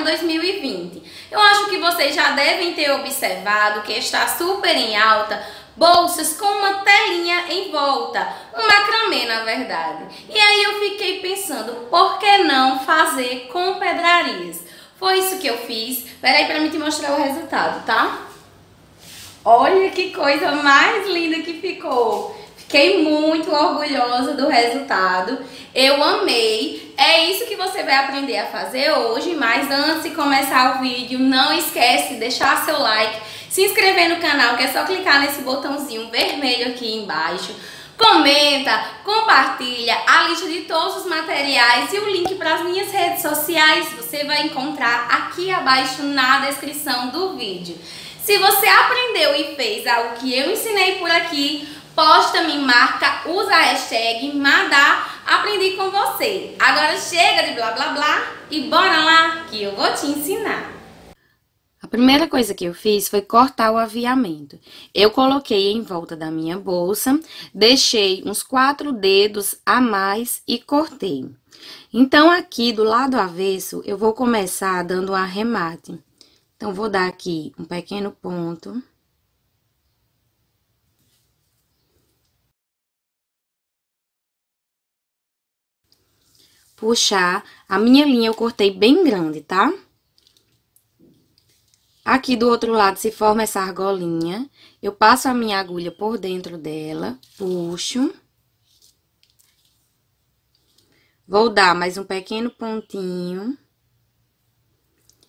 em 2020. Eu acho que vocês já devem ter observado que está super em alta bolsas com uma telinha em volta, um macramê na verdade. E aí eu fiquei pensando, por que não fazer com pedrarias? Foi isso que eu fiz. Peraí para mim te mostrar o resultado, tá? Olha que coisa mais linda que ficou! Fiquei muito orgulhosa do resultado. Eu amei. É isso que você vai aprender a fazer hoje, mas antes de começar o vídeo, não esquece de deixar seu like, se inscrever no canal, que é só clicar nesse botãozinho vermelho aqui embaixo. Comenta, compartilha a lista de todos os materiais e o link para as minhas redes sociais você vai encontrar aqui abaixo na descrição do vídeo. Se você aprendeu e fez algo que eu ensinei por aqui, posta, me marca, usa a hashtag Madá, aprendi com você. Agora chega de blá blá blá e bora lá que eu vou te ensinar. A primeira coisa que eu fiz foi cortar o aviamento. Eu coloquei em volta da minha bolsa, deixei uns quatro dedos a mais e cortei. Então, aqui do lado avesso, eu vou começar dando um arremate. Então, vou dar aqui um pequeno ponto. puxar. A minha linha eu cortei bem grande, tá? Aqui do outro lado se forma essa argolinha. Eu passo a minha agulha por dentro dela, puxo. Vou dar mais um pequeno pontinho.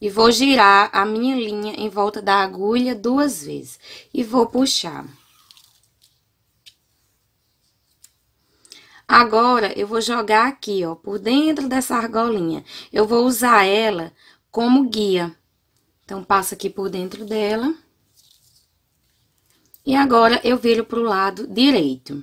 E vou girar a minha linha em volta da agulha duas vezes. E vou puxar. Agora, eu vou jogar aqui, ó, por dentro dessa argolinha. Eu vou usar ela como guia. Então, passo aqui por dentro dela. E agora, eu viro pro lado direito.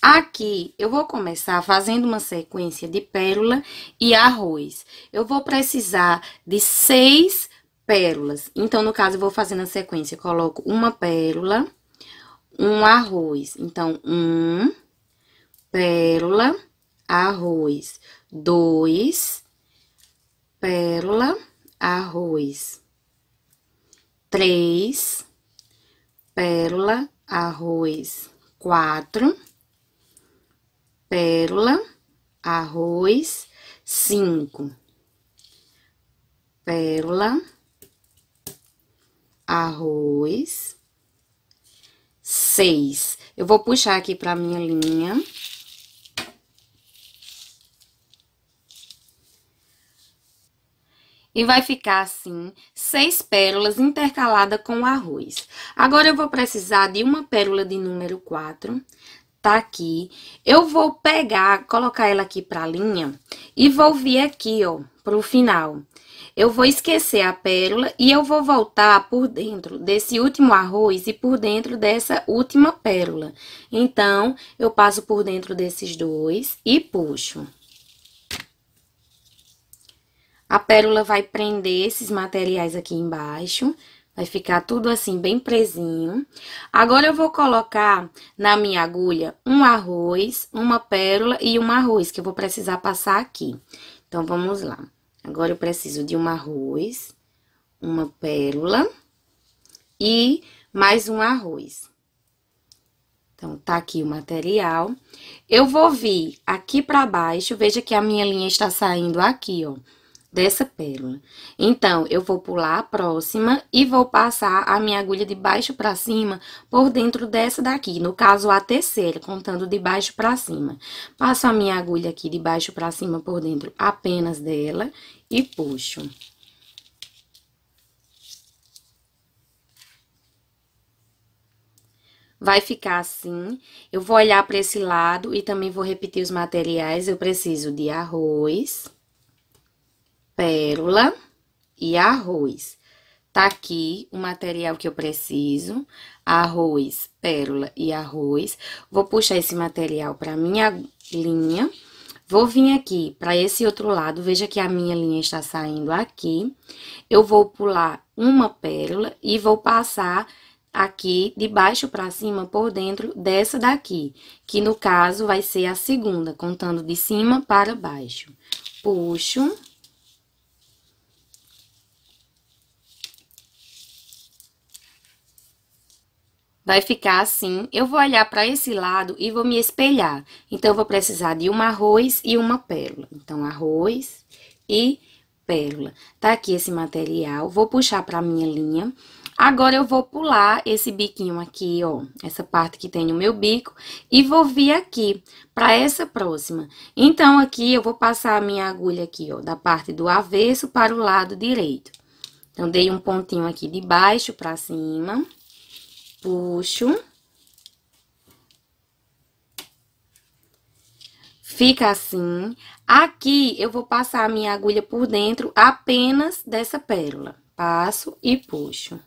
Aqui, eu vou começar fazendo uma sequência de pérola e arroz. Eu vou precisar de seis pérolas. Então, no caso, eu vou fazer na sequência. coloco uma pérola, um arroz. Então, um pérola, arroz. Dois, pérola, arroz. Três, pérola, arroz. Quatro, pérola, arroz. Cinco, pérola, arroz. Seis. Eu vou puxar aqui para minha linha. E vai ficar assim, seis pérolas intercalada com o arroz. Agora, eu vou precisar de uma pérola de número 4, tá aqui. Eu vou pegar, colocar ela aqui pra linha e vou vir aqui, ó, pro final. Eu vou esquecer a pérola e eu vou voltar por dentro desse último arroz e por dentro dessa última pérola. Então, eu passo por dentro desses dois e puxo. A pérola vai prender esses materiais aqui embaixo. Vai ficar tudo assim, bem presinho. Agora, eu vou colocar na minha agulha um arroz, uma pérola e um arroz, que eu vou precisar passar aqui. Então, vamos lá. Agora, eu preciso de um arroz, uma pérola e mais um arroz. Então, tá aqui o material. Eu vou vir aqui pra baixo, veja que a minha linha está saindo aqui, ó dessa pérola. Então, eu vou pular a próxima e vou passar a minha agulha de baixo para cima por dentro dessa daqui, no caso a terceira, contando de baixo para cima. Passo a minha agulha aqui de baixo para cima por dentro apenas dela e puxo. vai ficar assim. Eu vou olhar para esse lado e também vou repetir os materiais. Eu preciso de arroz pérola e arroz. Tá aqui o material que eu preciso, arroz, pérola e arroz. Vou puxar esse material para minha linha. Vou vir aqui para esse outro lado, veja que a minha linha está saindo aqui. Eu vou pular uma pérola e vou passar aqui de baixo para cima por dentro dessa daqui, que no caso vai ser a segunda, contando de cima para baixo. Puxo Vai ficar assim. Eu vou olhar para esse lado e vou me espelhar. Então, eu vou precisar de um arroz e uma pérola. Então, arroz e pérola. Tá aqui esse material. Vou puxar para minha linha. Agora, eu vou pular esse biquinho aqui, ó. Essa parte que tem o meu bico. E vou vir aqui para essa próxima. Então, aqui eu vou passar a minha agulha aqui, ó. Da parte do avesso para o lado direito. Então, dei um pontinho aqui de baixo para cima puxo. Fica assim. Aqui, eu vou passar a minha agulha por dentro apenas dessa pérola. Passo e puxo.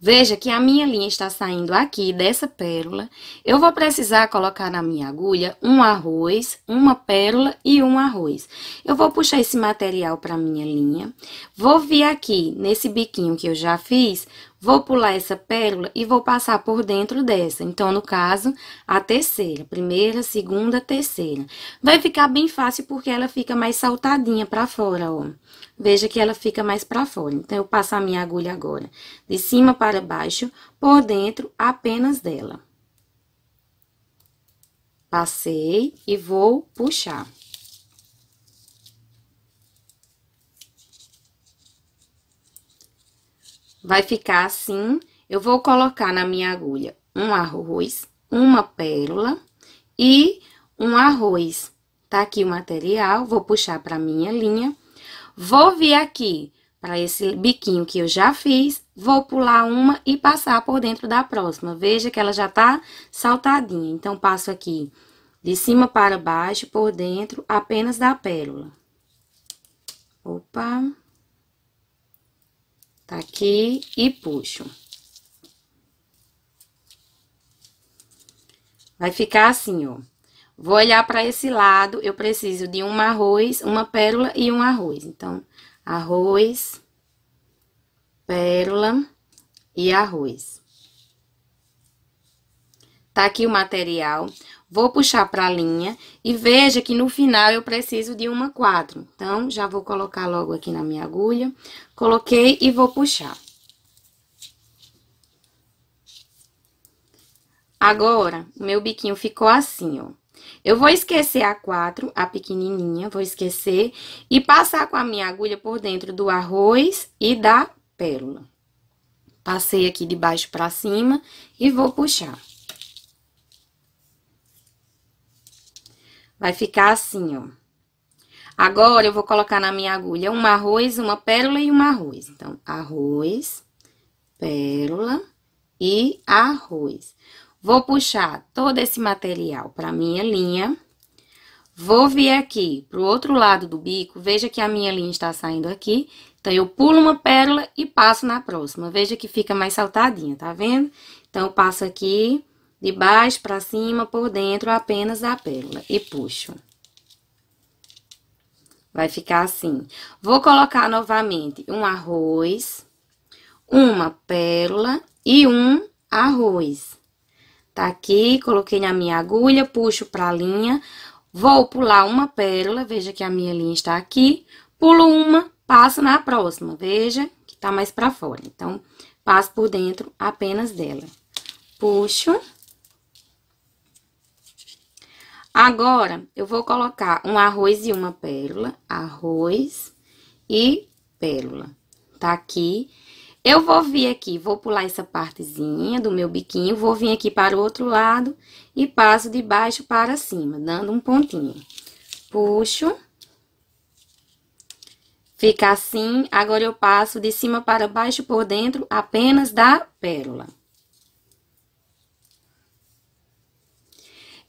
Veja que a minha linha está saindo aqui dessa pérola. Eu vou precisar colocar na minha agulha um arroz, uma pérola e um arroz. Eu vou puxar esse material para minha linha. Vou vir aqui nesse biquinho que eu já fiz, vou pular essa pérola e vou passar por dentro dessa. Então, no caso, a terceira, primeira, segunda, terceira. Vai ficar bem fácil porque ela fica mais saltadinha para fora, ó. Veja que ela fica mais para fora. Então, eu passo a minha agulha agora de cima para baixo, por dentro apenas dela. Passei e vou puxar. Vai ficar assim. Eu vou colocar na minha agulha um arroz, uma pérola e um arroz. Tá aqui o material, vou puxar para minha linha Vou vir aqui para esse biquinho que eu já fiz, vou pular uma e passar por dentro da próxima. Veja que ela já tá saltadinha. Então, passo aqui de cima para baixo, por dentro, apenas da pérola. Opa! Tá aqui e puxo. Vai ficar assim, ó. Vou olhar para esse lado, eu preciso de um arroz, uma pérola e um arroz. Então, arroz, pérola e arroz. Tá aqui o material. Vou puxar para a linha e veja que no final eu preciso de uma quadro. Então, já vou colocar logo aqui na minha agulha. Coloquei e vou puxar. Agora, meu biquinho ficou assim, ó. Eu vou esquecer a 4, a pequenininha, vou esquecer e passar com a minha agulha por dentro do arroz e da pérola. Passei aqui de baixo pra cima e vou puxar. Vai ficar assim, ó. Agora, eu vou colocar na minha agulha um arroz, uma pérola e um arroz. Então, arroz, pérola e arroz. Vou puxar todo esse material para minha linha. Vou vir aqui pro outro lado do bico, veja que a minha linha está saindo aqui. Então, eu pulo uma pérola e passo na próxima. Veja que fica mais saltadinha, tá vendo? Então, eu passo aqui de baixo para cima, por dentro, apenas a pérola e puxo. Vai ficar assim. Vou colocar novamente um arroz, uma pérola e um arroz. Tá aqui, coloquei na minha agulha, puxo pra linha, vou pular uma pérola, veja que a minha linha está aqui, pulo uma, passo na próxima, veja que tá mais pra fora. Então, passo por dentro apenas dela. Puxo. Agora, eu vou colocar um arroz e uma pérola, arroz e pérola. Tá aqui. Eu vou vir aqui, vou pular essa partezinha do meu biquinho, vou vir aqui para o outro lado e passo de baixo para cima, dando um pontinho. Puxo. Fica assim, agora eu passo de cima para baixo por dentro apenas da pérola.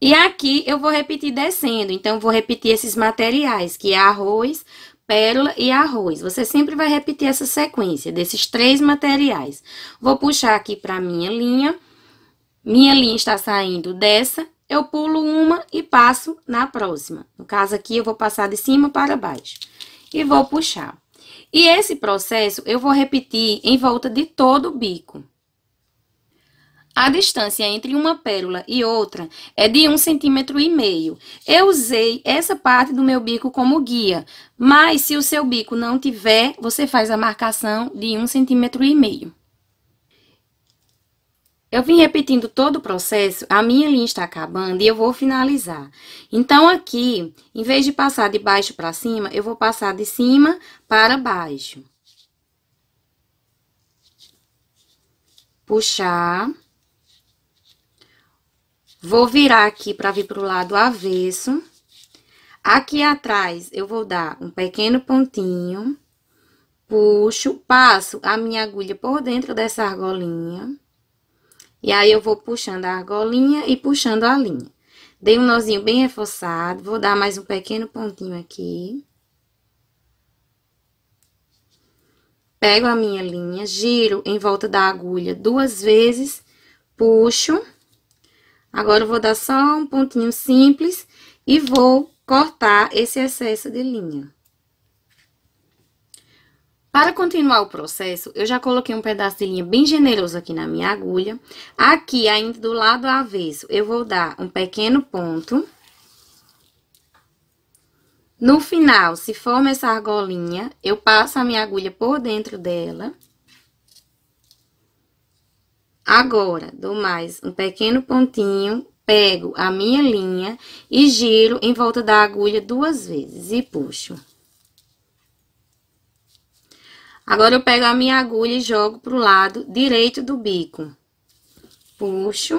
E aqui eu vou repetir descendo, então vou repetir esses materiais, que é arroz, pérola e arroz. Você sempre vai repetir essa sequência desses três materiais. Vou puxar aqui para minha linha. Minha linha está saindo dessa, eu pulo uma e passo na próxima. No caso aqui, eu vou passar de cima para baixo. E vou puxar. E esse processo eu vou repetir em volta de todo o bico. A distância entre uma pérola e outra é de um centímetro e meio. Eu usei essa parte do meu bico como guia, mas se o seu bico não tiver, você faz a marcação de um centímetro e meio. Eu vim repetindo todo o processo, a minha linha está acabando e eu vou finalizar. Então, aqui, em vez de passar de baixo para cima, eu vou passar de cima para baixo. Puxar. Vou virar aqui para vir para o lado avesso. Aqui atrás, eu vou dar um pequeno pontinho, puxo, passo a minha agulha por dentro dessa argolinha. E aí, eu vou puxando a argolinha e puxando a linha. Dei um nozinho bem reforçado, vou dar mais um pequeno pontinho aqui. Pego a minha linha, giro em volta da agulha duas vezes, puxo Agora, eu vou dar só um pontinho simples e vou cortar esse excesso de linha. Para continuar o processo, eu já coloquei um pedaço de linha bem generoso aqui na minha agulha. Aqui, ainda do lado avesso, eu vou dar um pequeno ponto. No final, se forma essa argolinha, eu passo a minha agulha por dentro dela Agora, dou mais um pequeno pontinho, pego a minha linha e giro em volta da agulha duas vezes e puxo. Agora, eu pego a minha agulha e jogo pro lado direito do bico. Puxo.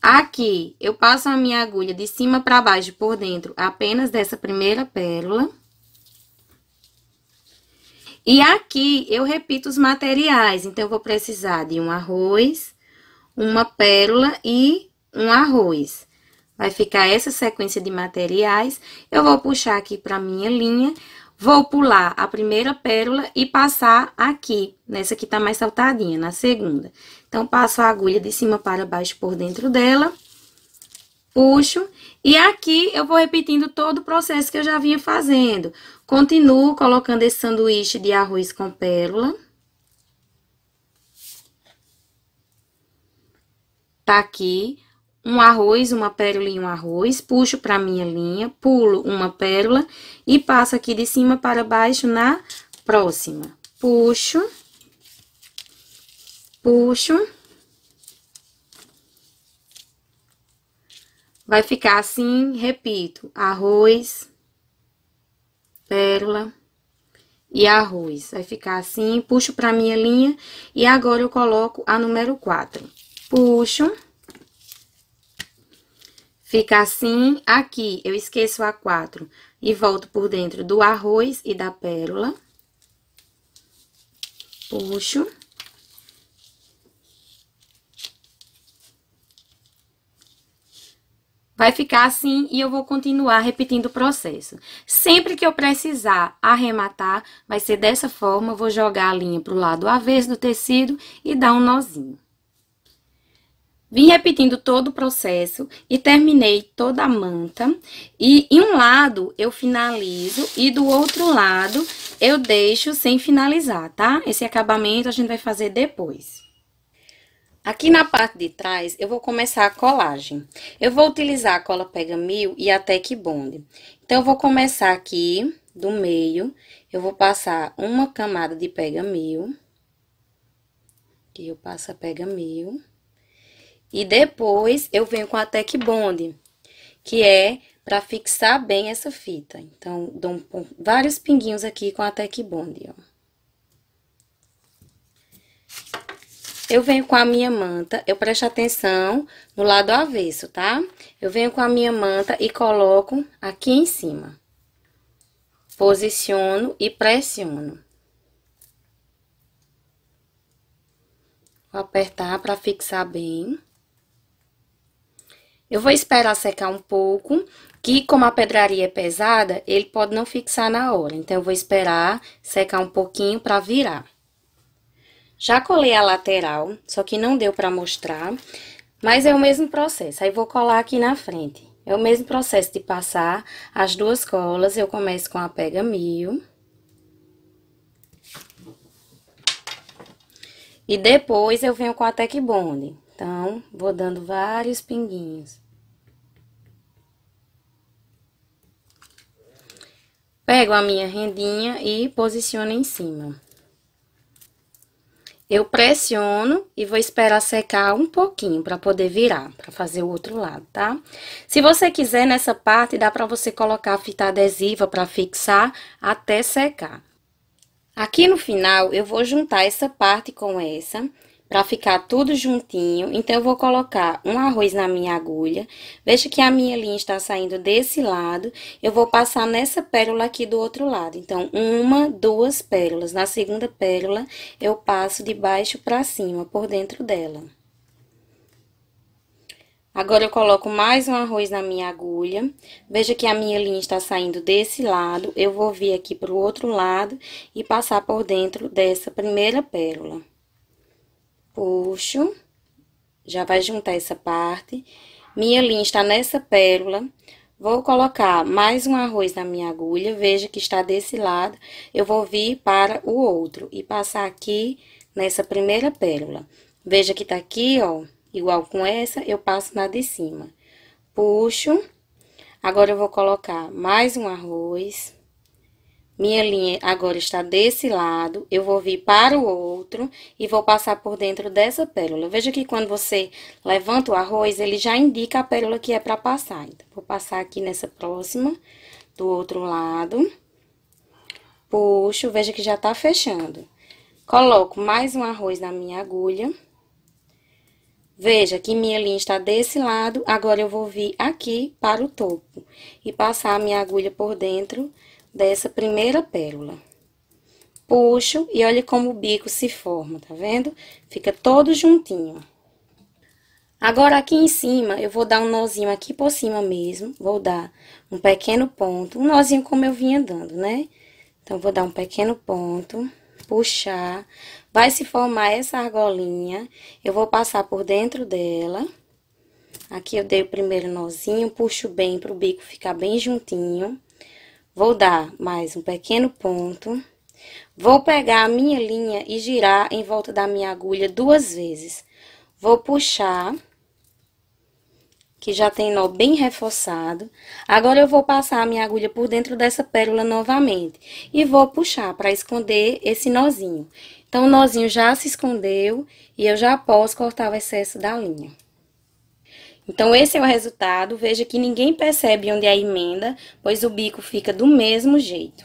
Aqui, eu passo a minha agulha de cima para baixo por dentro apenas dessa primeira pérola. E aqui eu repito os materiais, então eu vou precisar de um arroz, uma pérola e um arroz. Vai ficar essa sequência de materiais. Eu vou puxar aqui para minha linha, vou pular a primeira pérola e passar aqui, nessa que tá mais saltadinha, na segunda. Então, passo a agulha de cima para baixo por dentro dela, puxo, e aqui eu vou repetindo todo o processo que eu já vinha fazendo. Continuo colocando esse sanduíche de arroz com pérola. Tá aqui um arroz, uma pérola e um arroz, puxo para minha linha, pulo uma pérola e passo aqui de cima para baixo na próxima. Puxo, puxo. Vai ficar assim, repito, arroz, pérola e arroz. Vai ficar assim, puxo pra minha linha e agora eu coloco a número 4. Puxo. Fica assim, aqui eu esqueço a 4 e volto por dentro do arroz e da pérola. Puxo. Vai ficar assim e eu vou continuar repetindo o processo. Sempre que eu precisar arrematar, vai ser dessa forma. Eu vou jogar a linha para o lado avesso do tecido e dar um nozinho. Vim repetindo todo o processo e terminei toda a manta. E em um lado eu finalizo e do outro lado eu deixo sem finalizar, tá? Esse acabamento a gente vai fazer depois. Aqui na parte de trás, eu vou começar a colagem. Eu vou utilizar a cola Pega Mil e a Tec Bond. Então, eu vou começar aqui do meio, eu vou passar uma camada de Pega Mil. Aqui eu passo a Pega Mil. E depois, eu venho com a Tec Bond, que é para fixar bem essa fita. Então, dou um, vários pinguinhos aqui com a Tec Bond, ó. Eu venho com a minha manta, eu presto atenção no lado avesso, tá? Eu venho com a minha manta e coloco aqui em cima. Posiciono e pressiono. Vou apertar para fixar bem. Eu vou esperar secar um pouco, que como a pedraria é pesada, ele pode não fixar na hora. Então, eu vou esperar secar um pouquinho para virar. Já colei a lateral, só que não deu pra mostrar, mas é o mesmo processo. Aí vou colar aqui na frente. É o mesmo processo de passar as duas colas, eu começo com a pega mil. E depois eu venho com a Tech Bond. Então, vou dando vários pinguinhos. Pego a minha rendinha e posiciono em cima. Eu pressiono e vou esperar secar um pouquinho para poder virar, para fazer o outro lado, tá? Se você quiser, nessa parte, dá para você colocar a fita adesiva para fixar até secar. Aqui no final, eu vou juntar essa parte com essa para ficar tudo juntinho. Então, eu vou colocar um arroz na minha agulha. Veja que a minha linha está saindo desse lado. Eu vou passar nessa pérola aqui do outro lado. Então, uma, duas pérolas. Na segunda pérola, eu passo de baixo para cima, por dentro dela. Agora, eu coloco mais um arroz na minha agulha. Veja que a minha linha está saindo desse lado. Eu vou vir aqui pro outro lado e passar por dentro dessa primeira pérola puxo, já vai juntar essa parte. Minha linha está nessa pérola. Vou colocar mais um arroz na minha agulha, veja que está desse lado. Eu vou vir para o outro e passar aqui nessa primeira pérola. Veja que tá aqui, ó, igual com essa, eu passo na de cima. Puxo. Agora, eu vou colocar mais um arroz. Minha linha agora está desse lado, eu vou vir para o outro e vou passar por dentro dessa pérola. Veja que quando você levanta o arroz, ele já indica a pérola que é para passar. Então, vou passar aqui nessa próxima, do outro lado. Puxo, veja que já tá fechando. Coloco mais um arroz na minha agulha. Veja que minha linha está desse lado, agora eu vou vir aqui para o topo e passar a minha agulha por dentro dessa primeira pérola. Puxo e olha como o bico se forma, tá vendo? Fica todo juntinho. Agora, aqui em cima, eu vou dar um nozinho aqui por cima mesmo, vou dar um pequeno ponto, um nozinho como eu vinha dando, né? Então, vou dar um pequeno ponto, puxar, vai se formar essa argolinha, eu vou passar por dentro dela... Aqui eu dei o primeiro nozinho, puxo bem para o bico ficar bem juntinho. Vou dar mais um pequeno ponto. Vou pegar a minha linha e girar em volta da minha agulha duas vezes. Vou puxar, que já tem nó bem reforçado. Agora, eu vou passar a minha agulha por dentro dessa pérola novamente. E vou puxar para esconder esse nozinho. Então, o nozinho já se escondeu e eu já posso cortar o excesso da linha. Então, esse é o resultado. Veja que ninguém percebe onde é a emenda, pois o bico fica do mesmo jeito.